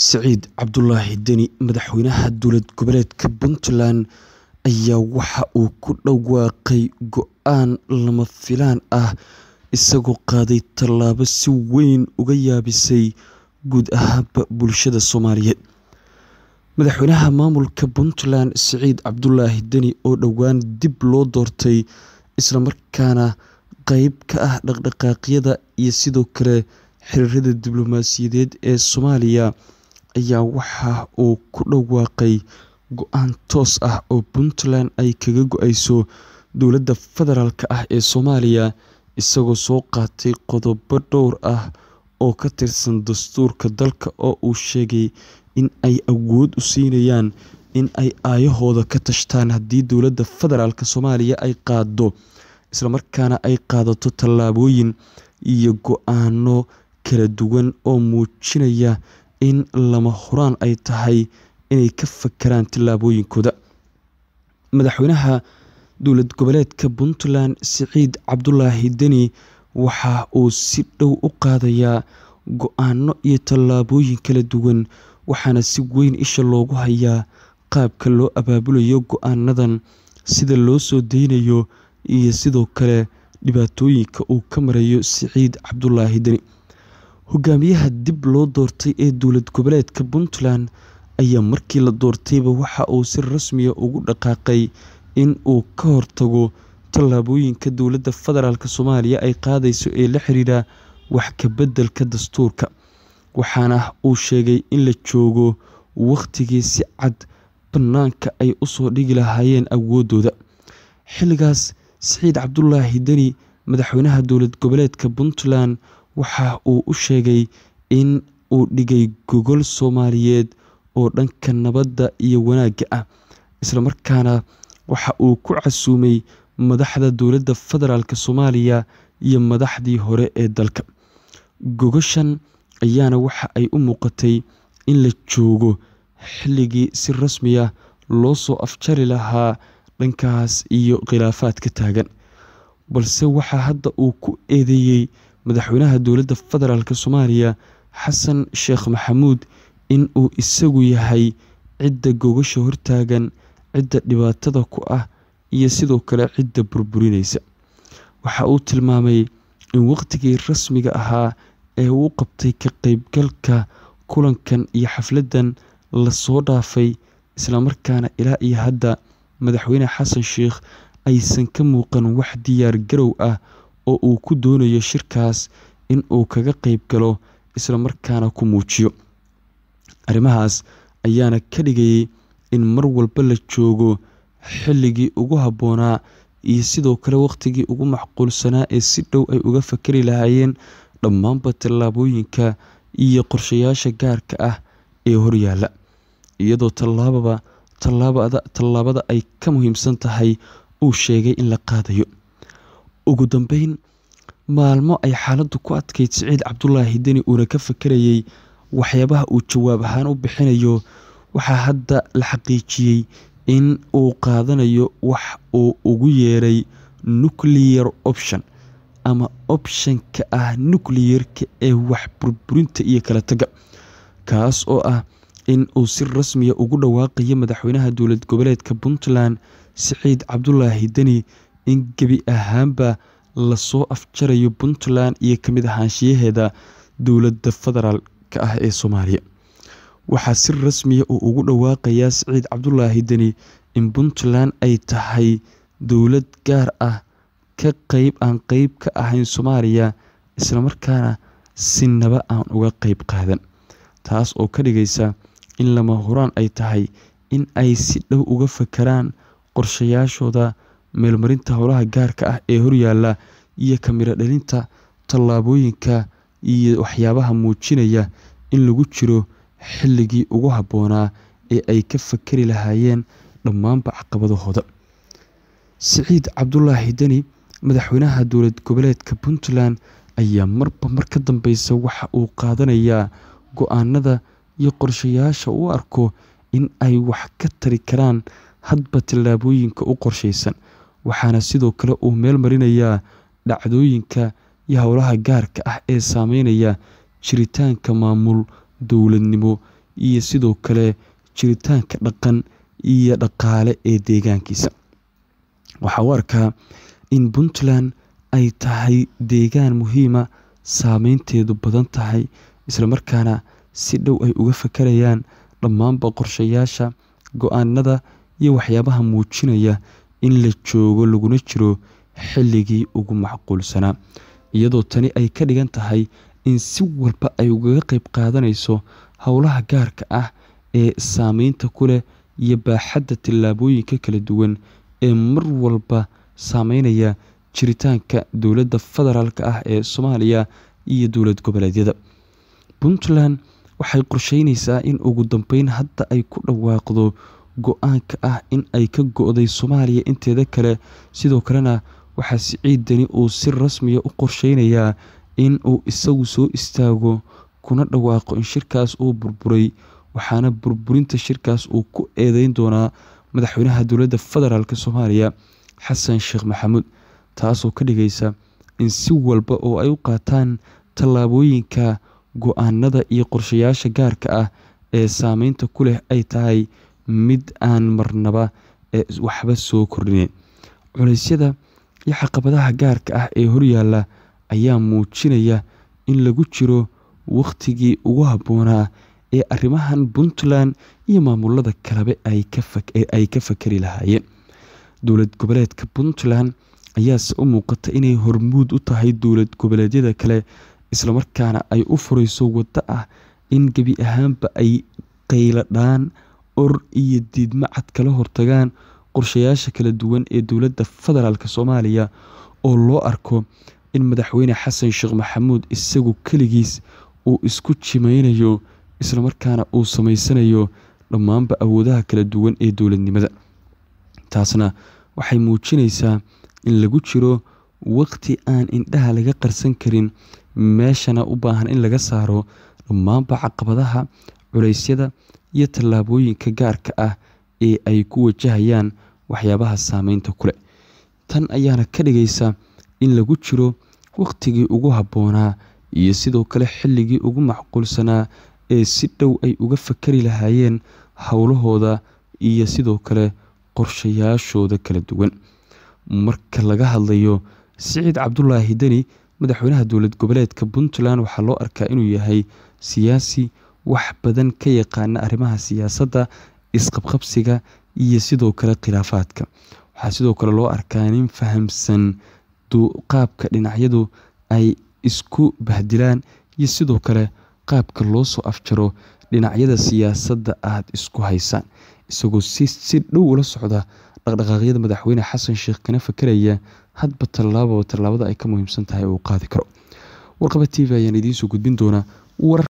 siciid cabdulaahi deni madaxweynaha dowlad goboleedka puntland ayaa waxa uu ku dhawaaqay go-aan lama filaan ah isagoo qaaday tallaabo si weyn uga yaabisay guud ahaanba bulshada soomaaliyeed madaxweynaha maamulka puntland siciid cabdulaahi deni oo dhowaan dib loo doortay islamarkaana qeyb ka ah dhaqdhaqaaqyada iyo sidoo kale xiriirada diblomaasiyadeed ee soomaaliya ayaa waxa uu ku dhawaaqay go-aan toos ah oo puntland ay kaga go-ayso dowladda federaalka ah ee soomaaliya isagoo soo qaatay qodobo dhowr ah oo ka tirsan dastuurka dalka oo uu sheegay in ay awood u siinayaan in ay aayahooda ka tashtaan haddii dowladda federaalk soomaaliya ay qaado islamarkaana ay qaadato tallaabooyin iyo go-aano kala duwan oo muujinaya in lama huraan ay tahay inay ka fakaraan tallaabooyinkooda madaxweynaha dowlad goboleedka puntland siciid cabdulaahi deni waxa uu si dhow u qaadayaa go-aano iyo tallaabooyin kala duwan waxaana si weyn isha loogu hayaa qaabka loo abaabulayo go-aanadan sida loo soo deynayo iyo sidoo kale dhibaatooyinka uu ka marayo siciid cabdulaahi deni hogaamiyaha dib loo doortay ee dowlad goboleedka puntland ayaa markii la doortayba waxa uu si rasmiya ugu dhaqaaqay in uu ka hortago tallaabooyinka dowladda federaalk soomaaliya ay qaadayso ee la xiriira wax beddelka dastuurka waxaana uu sheegay in la joogo wakhtigii si cad bannaanka ay usoo dhigi lahaayeen awooddooda xilligaas siciid cabdulaahi deni madaxweynaha dowlad goboleedka puntland waxa uu u sheegay in uu dhigay gogol Soomaaliyeed oo dhanka nabadda iyo wanaagga ah isla markaana waxa uu ku casuumay madaxda dowladda federaalk Soomaaliya iyo madaxdii hore ee dalka gogoshan ayaana waxa ay u muuqatay in la joogo xilligii si rasmi ah loo soo afjari lahaa dhankaas iyo khilaafaadka taagan balse waxa hadda uu ku eedeeyey madaxweynaha dowladda federaalk soomaaliya xasan sheekh maxamuud in uu isagu yahay cidda gogasha hortaagan cidda dhibaatada ku ah iyo sidoo kale cidda burburinaysa waxa uu tilmaamay in waqtigii rasmiga ahaa ee uu qabtay ka qaybgalka kulankan iyo xafladdan lasoo dhaafay islamarkaana ilaa iyo hadda madaxweyne xasan sheekh aysan ka muuqan wax diyaar garow ah oo uu ku doonayo shirkaas in uu kaga qayb galo islamarkaana ku muujiyo arrimahaas ayaana ka dhigayay in mar walba la joogo xilligii ugu habboonaa iyo sidoo kale wakhtigii ugu macquulsanaa ee si dhow ay uga fakeri lahaayeen dhammaanba tallaabooyinka iyo qorshayaasha gaarka ah ee horyaalla iyadoo tallaababa tallaabada ay ka muhiimsan tahay uu sheegay in la qaadayo ugu dambeyn maalmo ay xaaladdu ku adkayd siciid cabdulaahi deni uuna ka fakarayay waxyaabaha uu jawaab ahaan u bixinayo waxaa hadda la xaqiijiyey in uu qaadanayo wax uu ugu yeeray nuclear option ama opshanka ah nucliyerka ee wax burburinta iyo kala taga kaas oo ah in uu si rasmiya ugu dhawaaqayo madaxweynaha dowlad goboleedka puntland siciid cabdulaahi deni in gebi ahaanba lasoo afjarayo puntland iyo ka kamid ahaanshiyaheeda dowladda federaalka ah ee soomaaliya waxaa si rasmiya ah uu ugu dhawaaqayaa siciid cabdulaahi deni in puntland ay tahay dowlad gaar ah ka qayb aan qeyb ka ahayn soomaaliya islamarkaana si naba aan uga qeyb qaadan taas oo ka dhigaysa in lama huraan ay tahay in ay si dhow uga fakaraan qorshayaashooda meelmarinta howlaha gaarka ah ee horyaalla iyo kamiro dhalinta tallaabooyinka iyo waxyaabaha muujinaya in lagu jiro xilligii ugu habboonaa ee ay ka fakari lahaayeen dhammaanba caqabadahooda siciid cabdulaahi deni madaxweynaha dowlad goboleedka puntland ayaa marba mar ka dambeysa waxa uu qaadanayaa go-aanada iyo qorshayaasha uu arko in ay wax ka tari karaan hadba tallaabooyinka u qorshaysan waxaana sidoo kale uu meel marinayaa dhacdooyinka iyo howlaha gaarka ah ee saameynaya jiritaanka maamul dowladnimo iyo sidoo kale jiritaanka dhaqan iyo dhaqaale ee deegaankiisa waxaa u arkaa in puntland ay tahay deegaan muhiima saameynteedu badan tahay islamarkaana si dhow ay uga fakarayaan dhammaanba qorshayaasha go-aanada iyo waxyaabaha muujinaya in la joogo laguna jiro xilligii ugu macquulsanaa iyadoo tani ay ka dhigan tahay in si walba ay ugaga qayb qaadanayso howlaha gaarka ah ee saameynta ku leh iyo baaxadda tillaabooyinka kala duwan ee mar walba saameynaya jiritaanka dowladda federaalka ah ee soomaaliya iyo dowlad goboleedyada puntland waxay qorsheynaysaa in ugu dambeyn hadda ay ku dhawaaqdo go-aanka ah in ay ka go-day soomaaliya inteeda kale sidoo kalena waxaa siciid deni uu si rasmiya u qorsheynayaa in uu isagu soo istaago kuna dhawaaqo in shirkaas uu burburay waxaana burburinta shirkaas uu ku eedeyn doonaa madaxweynaha dowladda federaalk soomaaliya xasan sheekh maxamuud taasoo ka dhigaysa in si walba oo ay u qaataan tallaabooyinka go-aanada iyo qorshayaasha gaarka ah ee saameynta ku leh ay tahay mid aan marnaba waxba soo kordhinayn culeysyada iyo caqabadaha gaarka ah ee horyaalla ayaa muujinaya in lagu jiro wakhtigii ugu habboonaa ee arrimahan puntland iyo maamulada kalaba ay ka fakari lahaayeen dowlad goboleedka puntland ayaase u muuqata inay hormuud u tahay dowlad goboleedyada kale islamarkaana ay u furayso waddo ah in gebi ahaanba ay qayladhaan or iyo diidmacad kala hortagaan qorshayaasha kala duwan ee dowladda federaalk soomaaliya oo loo arko in madaxweyne xasan sheekh maxamuud isagu keligiis uu isku jimaynayo islamarkaana uu samaysanayo dhammaanba awoodaha kala duwan ee dowladnimada taasna waxay muujinaysaa in lagu jiro waqti aan indhaha laga qarsan karin meeshana u baahan in laga saaro dhammaanba caqabadaha culaysyada iyo tallaabooyinka gaarka ah ee ay ku wajahayaan waxyaabaha saameynta ku leh tan ayaana ka dhigaysa in lagu jiro waqtigii ugu habboonaa iyo sidoo kale xilligii ugu macquulsanaa ee si dhow ay uga fakari lahaayeen howlahooda iyo sidoo kale qorshayaashooda kala duwan marka laga hadlayo siciid cabdulaahi deni madaxweynaha dowlad goboleedka puntland waxaa loo arkaa inuu yahay siyaasi wax badan ka yaqaana arrimaha siyaasadda isqabqabsiga iyo sidoo kale khilaafaadka waxaa sidoo kale loo arkaa nin fahamsan qaabka dhinacyadu ay isku bahdilaan iyo sidoo kale qaabka loosoo afjaro dhinacyada siyaasadda aad isku haysaan isagoo si dhow ula socda dhaqdhaqaaqyada madaxweyne xasan sheekh kana fakeraya hadba tallaababa tallaabada ay ka muhiimsan tahay uu qaadi karo warqaba t v ayaan idiinsoo gudbin doonaa